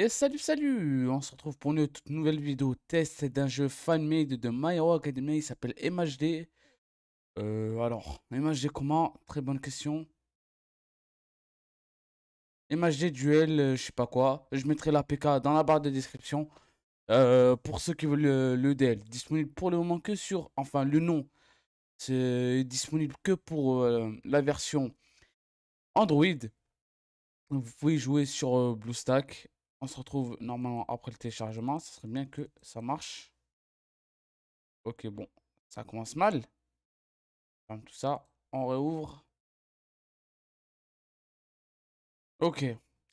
Et salut salut On se retrouve pour une toute nouvelle vidéo test d'un jeu fan-made de My Hero il s'appelle MHD. Euh, alors, MHD comment Très bonne question. MHD duel, euh, je sais pas quoi. Je mettrai l'APK dans la barre de description. Euh, pour ceux qui veulent le, DL, disponible pour le moment que sur, enfin le nom, c'est disponible que pour la version Android. Vous pouvez jouer sur BlueStack on se retrouve normalement après le téléchargement. Ce serait bien que ça marche. Ok, bon. Ça commence mal. Comme tout ça. On réouvre. Ok.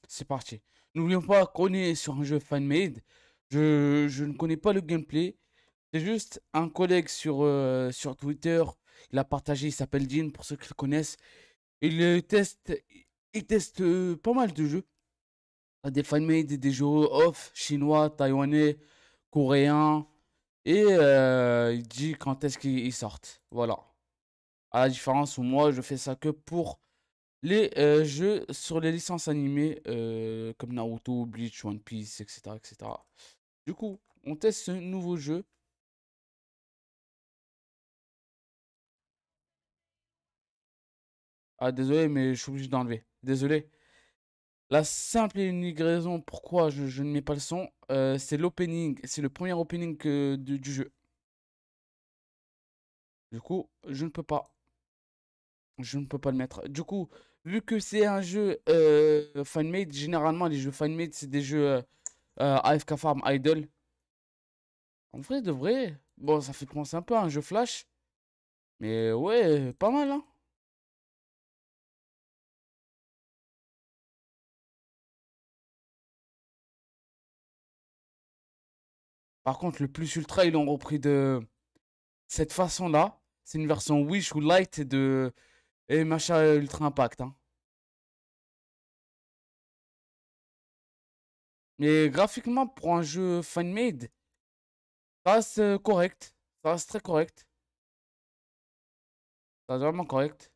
C'est parti. N'oublions pas qu'on est sur un jeu fan-made. Je, ne connais pas le gameplay. C'est juste un collègue sur, euh, sur Twitter. Il a partagé. Il s'appelle Jean, pour ceux qui le connaissent. Il euh, teste, il teste euh, pas mal de jeux. Ah, des fanmade des, des off chinois, taïwanais, coréens. Et euh, il dit quand est-ce qu'ils sortent. Voilà. À la différence où moi, je fais ça que pour les euh, jeux sur les licences animées euh, comme Naruto, Bleach, One Piece, etc., etc. Du coup, on teste ce nouveau jeu. Ah, désolé, mais je suis obligé d'enlever. Désolé. La simple et unique raison pourquoi je, ne mets pas le son, euh, c'est l'opening. C'est le premier opening du, jeu. Du coup, je ne peux pas. Je ne peux pas le mettre. Du coup, vu que c'est un jeu euh, fan généralement, les jeux fan c'est des jeux euh, euh, AFK Farm Idol. En vrai, de vrai, bon, ça fait penser un peu un jeu Flash. Mais ouais, pas mal, hein. Par contre, le plus ultra, ils l'ont repris de cette façon-là. C'est une version Wish ou Light de et machin Ultra Impact. Hein. Mais graphiquement, pour un jeu fan-made, ça reste euh, correct. Ça reste très correct. Ça reste vraiment correct.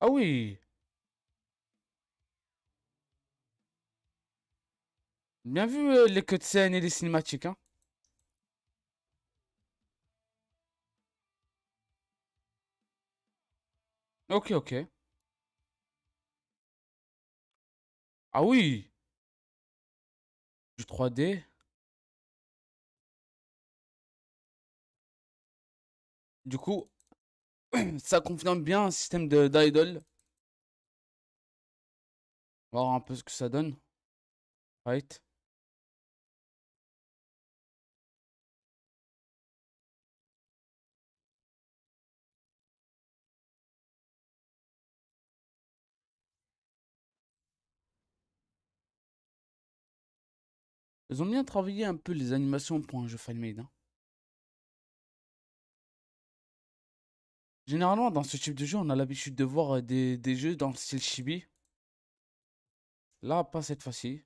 Ah oui Bien vu euh, les cutscenes et les cinématiques, hein. Ok, ok. Ah oui Du 3D Du coup, ça confirme bien un système d'idol. On voir un peu ce que ça donne. Right. Ils ont bien travaillé un peu les animations pour un jeu made Hein. Généralement, dans ce type de jeu, on a l'habitude de voir euh, des, jeux dans le style chibi. Là, pas cette fois-ci.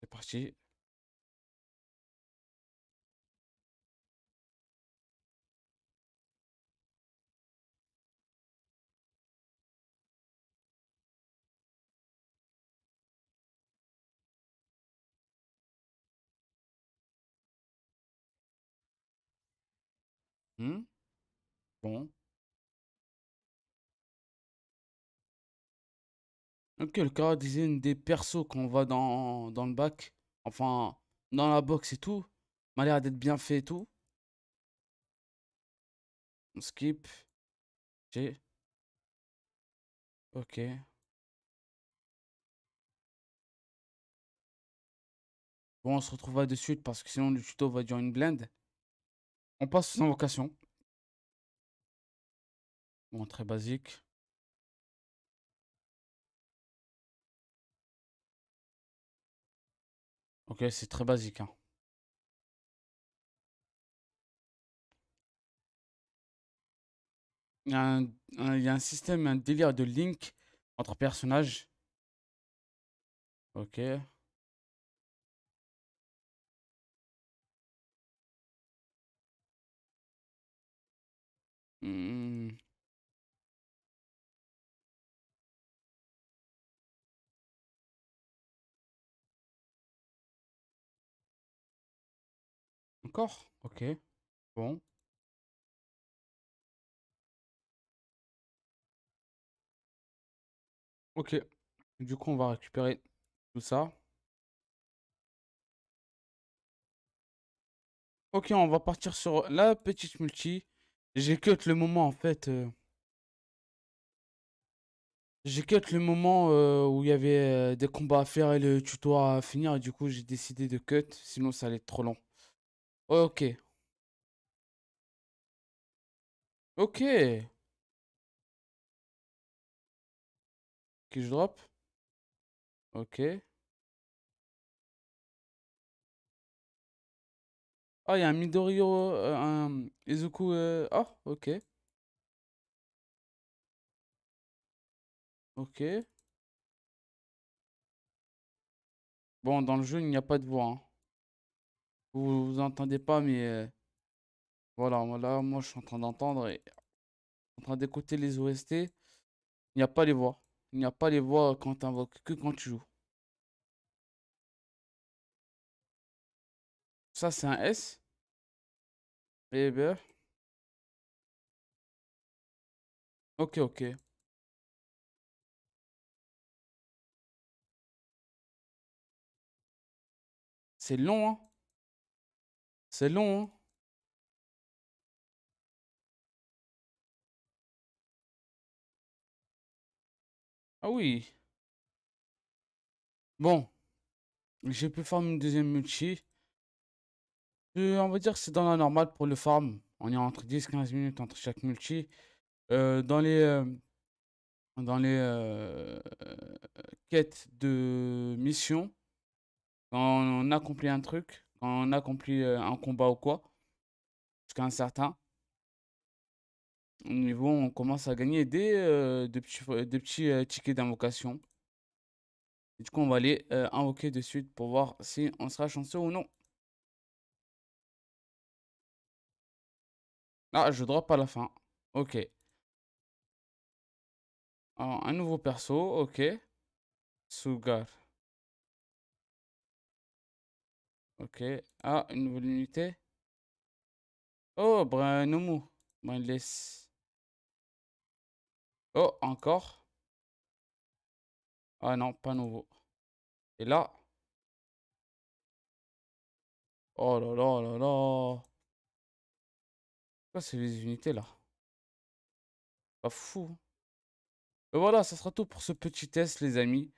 C'est parti. Hmm bon. Ok, le disait des persos qu'on va dans, dans le bac. Enfin, dans la box et tout. M'a l'air d'être bien fait et tout. On skip. Ok. Bon, on se retrouvera de suite parce que sinon le tuto va durer une blinde. On passe aux invocations. Bon, très basique. Ok, c'est très basique. Hein. Il y, un, il y, a un, système, un délire de link entre personnages. Ok. Mmh, mmh, mmh. Encore Ok. Bon. Ok. Du coup, on va récupérer tout ça. Ok, on va partir sur la petite multi. J'ai cut le moment en fait. Euh. J'ai cut le moment euh, où il y avait euh, des combats à faire et le tuto à finir. Et du coup, j'ai décidé de cut, sinon ça allait être trop long. Ok. Ok. Ok, je drop. Ok. Ah il y a un Midoriyo, euh, un Izuku. Ah ok. Ok. Bon, dans le jeu, il n'y a pas de voix. Hein. Vous, vous entendez pas, mais euh, voilà, voilà, moi je suis en train d'entendre et en train d'écouter les OST. Il n'y a pas les voix. Il n'y a pas les voix quand tu invoques, que quand tu joues. Ça, c'est un S. Eh bien, Ok, ok. C'est long, hein. C'est long, hein. Ah oui. Bon. J'ai pu faire une deuxième multi. Euh, on va dire que c'est dans la normale pour le farm. On est entre 10-15 minutes entre chaque multi. Euh, dans les, euh, dans les quêtes de mission, quand on accomplit un truc, quand on accomplit un combat ou quoi, jusqu'à un certain niveau, on commence à gagner des, des petits, des petits tickets d'invocation. Du coup, on va aller invoquer de suite pour voir si on sera chanceux ou non. Ah, je drop à la fin. Ok. Ah, un nouveau perso, ok. Sugar. Ok. Ah, une nouvelle unité. Oh, Brunumu. mindless Oh, encore. Ah non, pas nouveau. Et là. Oh là là là là. Ah, c'est les unités là Pas fou. Hein. voilà, ça sera tout pour ce petit test les amis.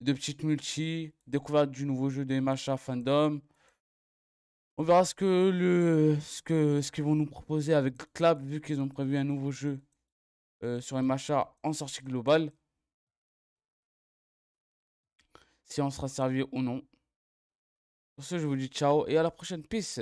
De petites multi, découverte du nouveau jeu des machins fandom. On verra ce que le ce que ce qu'ils vont nous proposer avec Clap vu qu'ils ont prévu un nouveau jeu euh, sur sur MHA en sortie globale. Si on sera servi ou non. Pour ce, je vous dis ciao et à la prochaine. Peace